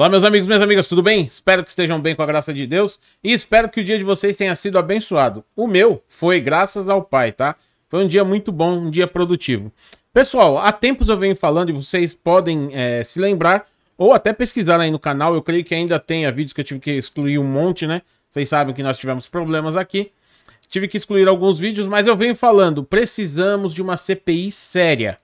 Olá, meus amigos, minhas amigas, tudo bem? Espero que estejam bem com a graça de Deus e espero que o dia de vocês tenha sido abençoado. O meu foi graças ao Pai, tá? Foi um dia muito bom, um dia produtivo. Pessoal, há tempos eu venho falando e vocês podem é, se lembrar ou até pesquisar aí no canal. Eu creio que ainda tenha vídeos que eu tive que excluir um monte, né? Vocês sabem que nós tivemos problemas aqui. Tive que excluir alguns vídeos, mas eu venho falando, precisamos de uma CPI séria.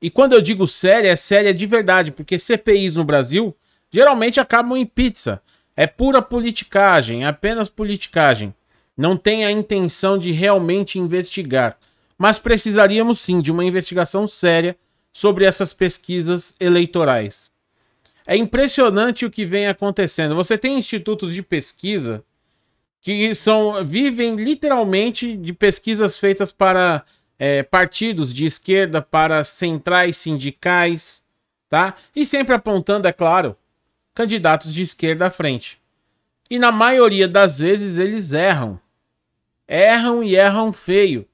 E quando eu digo séria, é séria de verdade, porque CPIs no Brasil geralmente acabam em pizza. É pura politicagem, é apenas politicagem. Não tem a intenção de realmente investigar. Mas precisaríamos sim de uma investigação séria sobre essas pesquisas eleitorais. É impressionante o que vem acontecendo. Você tem institutos de pesquisa que são vivem literalmente de pesquisas feitas para é, partidos de esquerda, para centrais sindicais, tá? E sempre apontando, é claro, candidatos de esquerda à frente. E na maioria das vezes eles erram. Erram e erram feio.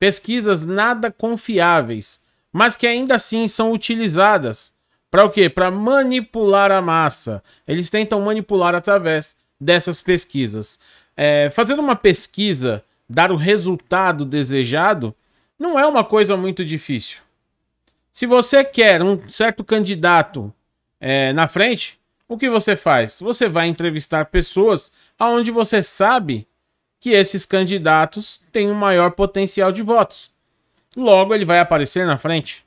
Pesquisas nada confiáveis, mas que ainda assim são utilizadas. Para o quê? Para manipular a massa. Eles tentam manipular através dessas pesquisas. É, fazendo uma pesquisa dar o resultado desejado não é uma coisa muito difícil. Se você quer um certo candidato é, na frente, o que você faz? Você vai entrevistar pessoas aonde você sabe que esses candidatos têm um maior potencial de votos. Logo, ele vai aparecer na frente.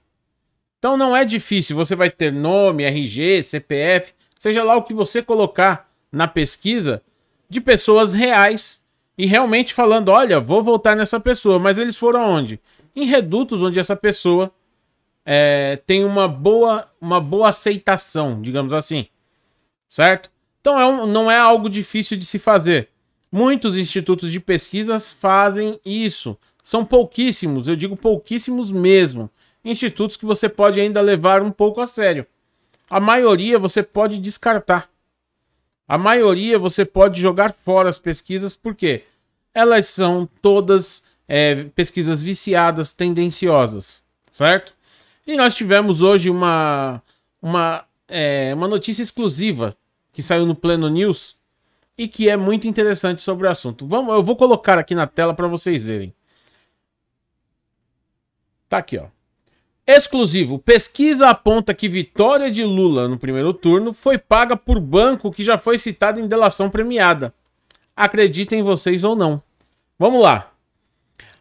Então não é difícil, você vai ter nome, RG, CPF, seja lá o que você colocar na pesquisa de pessoas reais e realmente falando, olha, vou votar nessa pessoa, mas eles foram aonde? Em redutos onde essa pessoa é, tem uma boa, uma boa aceitação, digamos assim certo? Então é um, não é algo difícil de se fazer. Muitos institutos de pesquisas fazem isso. São pouquíssimos, eu digo pouquíssimos mesmo. Institutos que você pode ainda levar um pouco a sério. A maioria você pode descartar. A maioria você pode jogar fora as pesquisas, porque elas são todas é, pesquisas viciadas, tendenciosas, certo? E nós tivemos hoje uma, uma é, uma notícia exclusiva que saiu no Pleno News e que é muito interessante sobre o assunto. Vamos, eu vou colocar aqui na tela para vocês verem. Tá aqui, ó. Exclusivo. Pesquisa aponta que vitória de Lula no primeiro turno foi paga por banco que já foi citado em delação premiada. Acreditem vocês ou não. Vamos lá.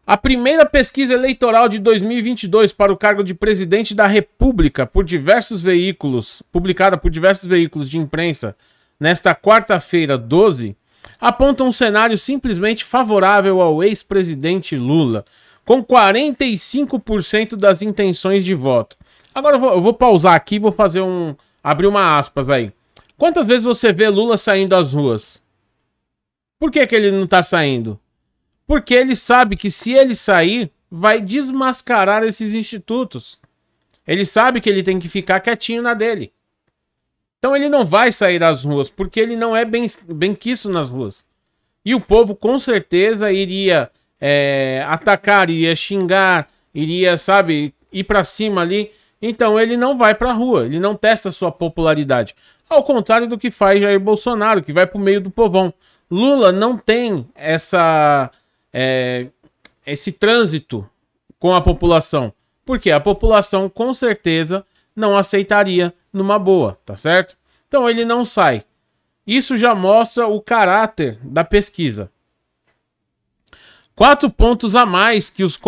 A primeira pesquisa eleitoral de 2022 para o cargo de presidente da República por diversos veículos, publicada por diversos veículos de imprensa nesta quarta-feira 12, aponta um cenário simplesmente favorável ao ex-presidente Lula, com 45% das intenções de voto. Agora eu vou, eu vou pausar aqui e vou fazer um. abrir uma aspas aí. Quantas vezes você vê Lula saindo às ruas? Por que, que ele não está saindo? Porque ele sabe que se ele sair, vai desmascarar esses institutos. Ele sabe que ele tem que ficar quietinho na dele. Então ele não vai sair às ruas, porque ele não é bem, bem quisto nas ruas. E o povo com certeza iria é, atacar, iria xingar, iria, sabe, ir para cima ali. Então ele não vai para a rua, ele não testa sua popularidade. Ao contrário do que faz Jair Bolsonaro, que vai para o meio do povão. Lula não tem essa é, esse trânsito com a população. Porque a população com certeza não aceitaria numa boa, tá certo? Então ele não sai. Isso já mostra o caráter da pesquisa. Quatro pontos a mais que os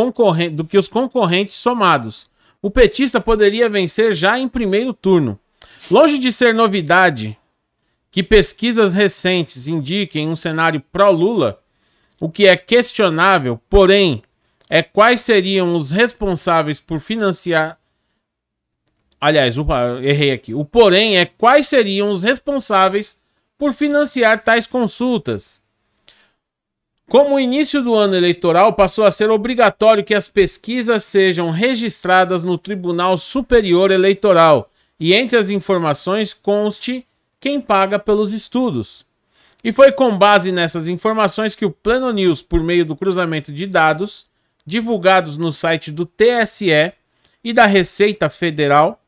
do que os concorrentes somados. O petista poderia vencer já em primeiro turno. Longe de ser novidade que pesquisas recentes indiquem um cenário pró-Lula, o que é questionável, porém, é quais seriam os responsáveis por financiar. Aliás, opa, errei aqui. O porém é quais seriam os responsáveis por financiar tais consultas. Como o início do ano eleitoral, passou a ser obrigatório que as pesquisas sejam registradas no Tribunal Superior Eleitoral e entre as informações conste quem paga pelos estudos. E foi com base nessas informações que o Plano News, por meio do cruzamento de dados divulgados no site do TSE e da Receita Federal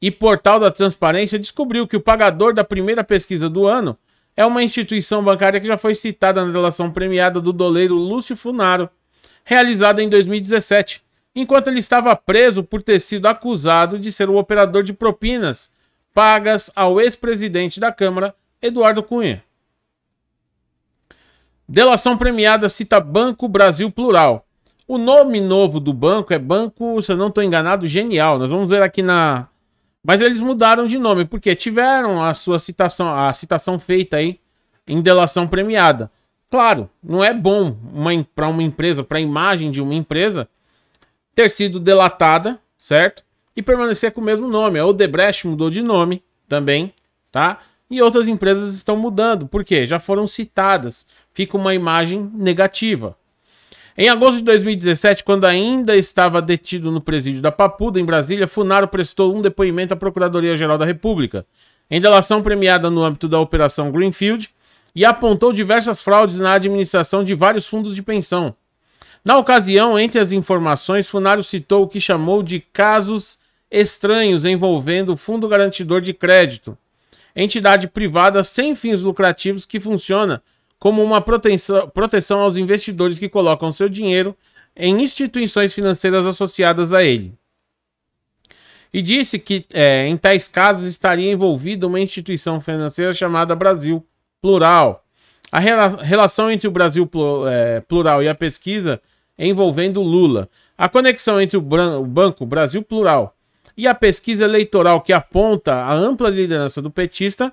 e Portal da Transparência, descobriu que o pagador da primeira pesquisa do ano é uma instituição bancária que já foi citada na relação premiada do doleiro Lúcio Funaro, realizada em 2017, enquanto ele estava preso por ter sido acusado de ser o operador de propinas pagas ao ex-presidente da Câmara, Eduardo Cunha. Delação premiada cita Banco Brasil Plural. O nome novo do banco é Banco, se eu não estou enganado, Genial. Nós vamos ver aqui na. Mas eles mudaram de nome, porque tiveram a sua citação, a citação feita aí em delação premiada. Claro, não é bom para uma empresa, para a imagem de uma empresa, ter sido delatada, certo? E permanecer com o mesmo nome. A Odebrecht mudou de nome também, tá? E outras empresas estão mudando, porque já foram citadas. Fica uma imagem negativa. Em agosto de 2017, quando ainda estava detido no presídio da Papuda, em Brasília, Funaro prestou um depoimento à Procuradoria-Geral da República, em delação premiada no âmbito da Operação Greenfield, e apontou diversas fraudes na administração de vários fundos de pensão. Na ocasião, entre as informações, Funaro citou o que chamou de casos estranhos envolvendo o Fundo Garantidor de Crédito, entidade privada sem fins lucrativos que funciona como uma proteção, proteção aos investidores que colocam seu dinheiro em instituições financeiras associadas a ele. E disse que é, em tais casos estaria envolvida uma instituição financeira chamada Brasil Plural. A rela relação entre o Brasil pl é, Plural e a pesquisa envolvendo Lula. A conexão entre o, o Banco Brasil Plural e a pesquisa eleitoral que aponta a ampla liderança do petista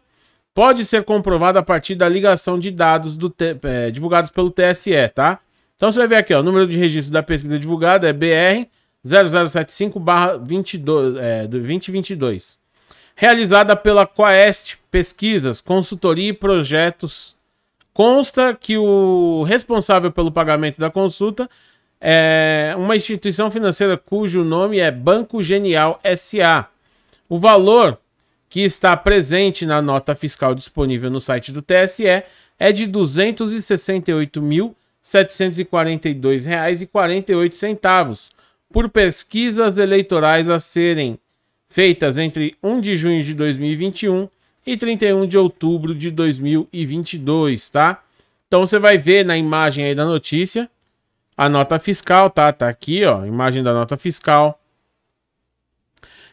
pode ser comprovada a partir da ligação de dados do, é, divulgados pelo TSE, tá? Então você vai ver aqui, ó, o número de registro da pesquisa divulgada é BR 0075-2022, é, realizada pela Quaest Pesquisas, Consultoria e Projetos. Consta que o responsável pelo pagamento da consulta é uma instituição financeira cujo nome é Banco Genial SA. O valor que está presente na nota fiscal disponível no site do TSE é de R$ 268.742,48 por pesquisas eleitorais a serem feitas entre 1 de junho de 2021 e 31 de outubro de 2022, tá? Então você vai ver na imagem aí da notícia a nota fiscal, tá? Tá aqui, ó, imagem da nota fiscal.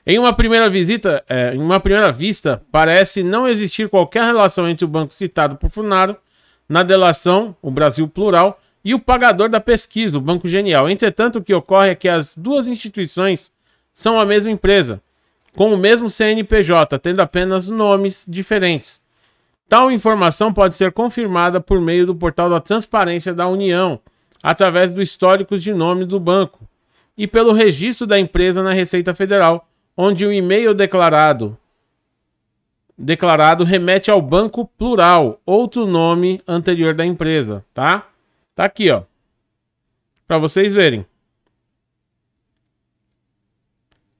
Em uma primeira visita, é, em uma primeira vista, parece não existir qualquer relação entre o banco citado por Funaro na delação, o Brasil plural, e o pagador da pesquisa, o Banco Genial. Entretanto, o que ocorre é que as duas instituições são a mesma empresa, com o mesmo CNPJ, tendo apenas nomes diferentes. Tal informação pode ser confirmada por meio do portal da Transparência da União, através do histórico de nome do banco e pelo registro da empresa na Receita Federal, onde o e-mail declarado declarado remete ao banco plural, outro nome anterior da empresa, tá? Tá aqui, ó. Para vocês verem.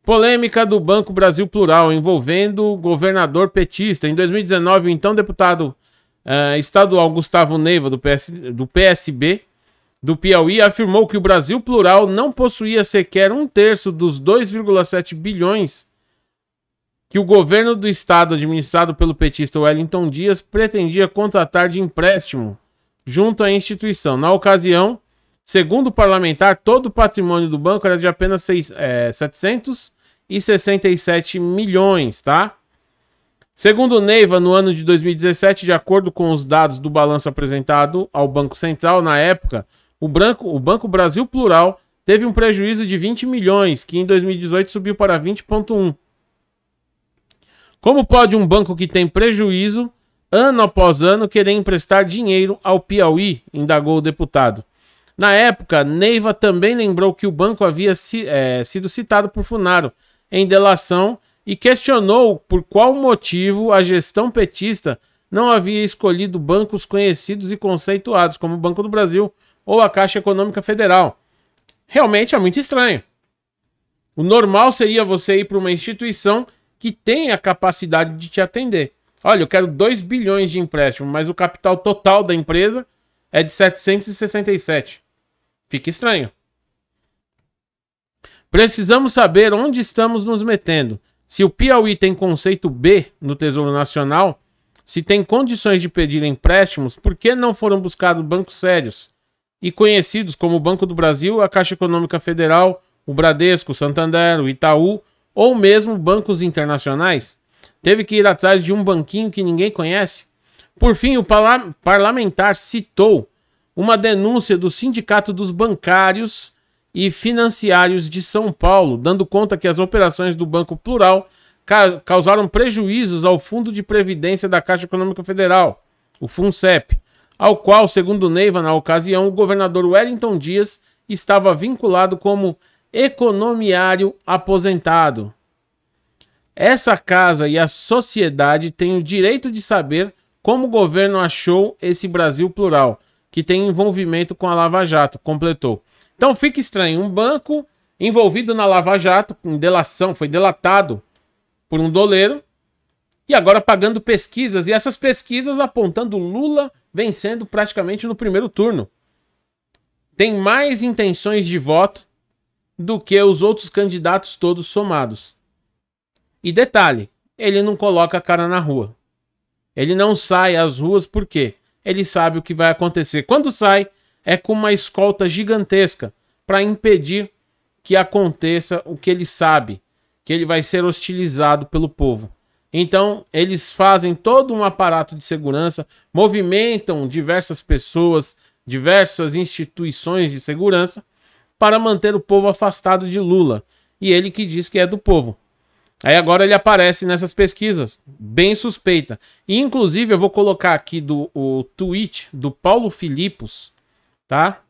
Polêmica do Banco Brasil Plural envolvendo o governador petista. Em 2019, o então deputado uh, estadual Gustavo Neiva, do, PS, do PSB, do Piauí afirmou que o Brasil plural não possuía sequer um terço dos 2,7 bilhões que o governo do estado, administrado pelo petista Wellington Dias, pretendia contratar de empréstimo junto à instituição. Na ocasião, segundo o parlamentar, todo o patrimônio do banco era de apenas seis, é, 767 milhões, tá? Segundo Neiva, no ano de 2017, de acordo com os dados do balanço apresentado ao Banco Central, na época, o, branco, o Banco Brasil Plural teve um prejuízo de 20 milhões, que em 2018 subiu para 20,1. Como pode um banco que tem prejuízo, ano após ano, querer emprestar dinheiro ao Piauí? indagou o deputado. Na época, Neiva também lembrou que o banco havia é, sido citado por Funaro em delação e questionou por qual motivo a gestão petista não havia escolhido bancos conhecidos e conceituados, como o Banco do Brasil, ou a Caixa Econômica Federal. Realmente é muito estranho. O normal seria você ir para uma instituição que tem a capacidade de te atender. Olha, eu quero 2 bilhões de empréstimo, mas o capital total da empresa é de 767. Fica estranho. Precisamos saber onde estamos nos metendo. Se o Piauí tem conceito B no Tesouro Nacional, se tem condições de pedir empréstimos, por que não foram buscados bancos sérios? e conhecidos como o Banco do Brasil, a Caixa Econômica Federal, o Bradesco, o Santander, o Itaú ou mesmo bancos internacionais? Teve que ir atrás de um banquinho que ninguém conhece? Por fim, o parlamentar citou uma denúncia do Sindicato dos Bancários e Financiários de São Paulo, dando conta que as operações do Banco Plural causaram prejuízos ao Fundo de Previdência da Caixa Econômica Federal, o FUNCEP, ao qual, segundo Neiva, na ocasião, o governador Wellington Dias estava vinculado como economiário aposentado. Essa casa e a sociedade têm o direito de saber como o governo achou esse Brasil plural, que tem envolvimento com a Lava Jato, completou. Então fica estranho, um banco envolvido na Lava Jato, com delação, foi delatado por um doleiro, e agora pagando pesquisas, e essas pesquisas apontando Lula vencendo praticamente no primeiro turno. Tem mais intenções de voto do que os outros candidatos todos somados. E detalhe, ele não coloca a cara na rua. Ele não sai às ruas porque ele sabe o que vai acontecer. Quando sai, é com uma escolta gigantesca para impedir que aconteça o que ele sabe, que ele vai ser hostilizado pelo povo. Então, eles fazem todo um aparato de segurança, movimentam diversas pessoas, diversas instituições de segurança para manter o povo afastado de Lula. E ele que diz que é do povo. Aí agora ele aparece nessas pesquisas, bem suspeita. E, inclusive, eu vou colocar aqui do, o tweet do Paulo Filipos, tá?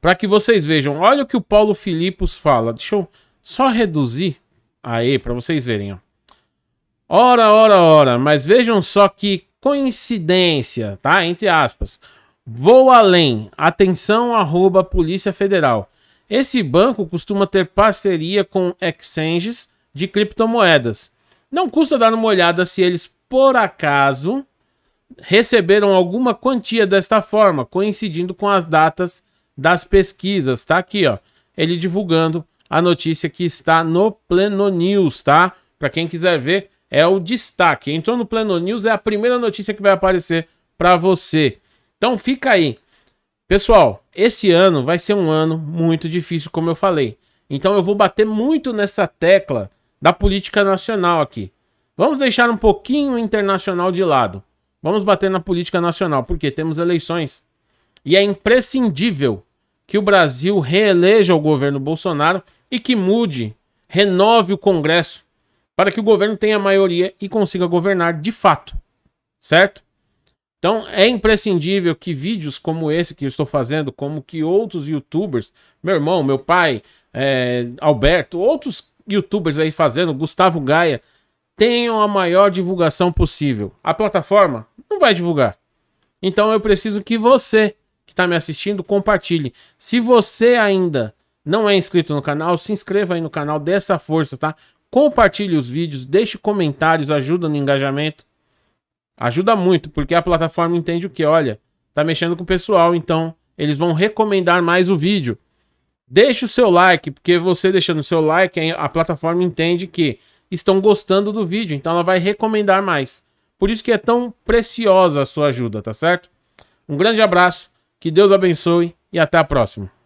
Para que vocês vejam. Olha o que o Paulo Filipos fala. Deixa eu só reduzir aí para vocês verem, ó. Ora, ora, ora, mas vejam só que coincidência, tá? Entre aspas. Vou além. Atenção, arroba Polícia Federal. Esse banco costuma ter parceria com exchanges de criptomoedas. Não custa dar uma olhada se eles, por acaso, receberam alguma quantia desta forma, coincidindo com as datas das pesquisas. Tá aqui, ó. Ele divulgando a notícia que está no Pleno News, tá? Para quem quiser ver, é o destaque. Entrou no Pleno News, é a primeira notícia que vai aparecer para você. Então fica aí. Pessoal, esse ano vai ser um ano muito difícil, como eu falei. Então eu vou bater muito nessa tecla da política nacional aqui. Vamos deixar um pouquinho o internacional de lado. Vamos bater na política nacional, porque temos eleições. E é imprescindível que o Brasil reeleja o governo Bolsonaro e que mude, renove o Congresso para que o governo tenha maioria e consiga governar de fato, certo? Então é imprescindível que vídeos como esse que eu estou fazendo, como que outros youtubers, meu irmão, meu pai, é, Alberto, outros youtubers aí fazendo, Gustavo Gaia, tenham a maior divulgação possível. A plataforma não vai divulgar. Então eu preciso que você que está me assistindo compartilhe. Se você ainda não é inscrito no canal, se inscreva aí no canal, dessa força, tá? compartilhe os vídeos, deixe comentários, ajuda no engajamento. Ajuda muito, porque a plataforma entende o que, olha, tá mexendo com o pessoal, então eles vão recomendar mais o vídeo. Deixe o seu like, porque você deixando o seu like, a plataforma entende que estão gostando do vídeo, então ela vai recomendar mais. Por isso que é tão preciosa a sua ajuda, tá certo? Um grande abraço, que Deus abençoe e até a próxima.